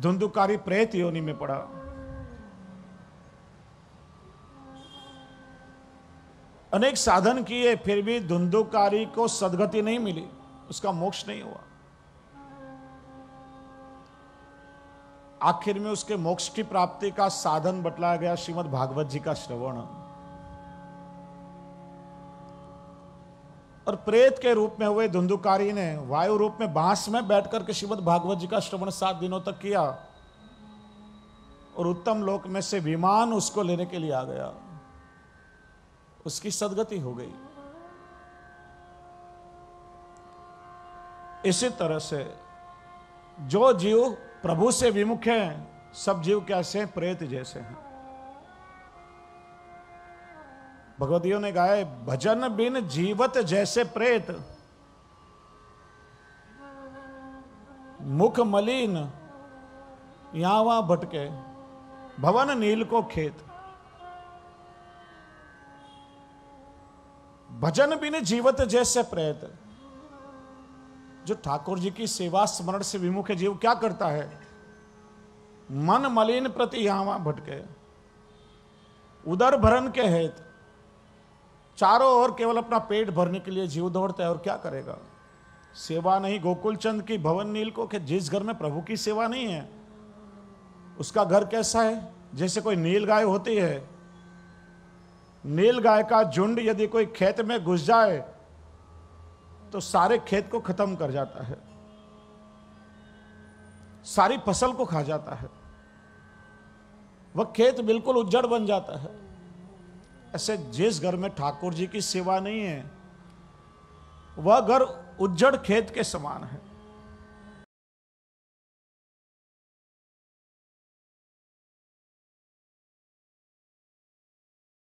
धुंधुकारी प्रेत योनि में पड़ा अनेक साधन किए फिर भी धुंधुकारी को सदगति नहीं मिली उसका मोक्ष नहीं हुआ आखिर में उसके मोक्ष की प्राप्ति का साधन बतलाया गया श्रीमद भागवत जी का श्रवण और प्रेत के रूप में हुए धुंधुकारी ने वायु रूप में बांस में बैठकर के श्रीमद भागवत जी का श्रवण सात दिनों तक किया और उत्तम लोक में से विमान उसको लेने के लिए आ गया उसकी सदगति हो गई इसी तरह से जो जीव प्रभु से विमुख हैं सब जीव कैसे प्रेत जैसे हैं भगवतियों ने गाया भजन बिन जीवत जैसे प्रेत मुख मलिन यहां वहां भटके भवन नील को खेत भजन बिन जीवत जैसे प्रेत जो ठाकुर जी की सेवा स्मरण से विमुख जीव क्या करता है मन मलिन प्रति यहां वहां भटके उदर भरन के हेतु चारों ओर केवल अपना पेट भरने के लिए जीव दौड़ता है और क्या करेगा सेवा नहीं गोकुल चंद की भवन नील को कि जिस घर में प्रभु की सेवा नहीं है उसका घर कैसा है जैसे कोई नील गाय होती है नील गाय का झुंड यदि कोई खेत में घुस जाए तो सारे खेत को खत्म कर जाता है सारी फसल को खा जाता है वह खेत बिल्कुल उज्जड़ बन जाता है ऐसे जिस घर में ठाकुर जी की सेवा नहीं है वह घर उज्जड़ खेत के समान है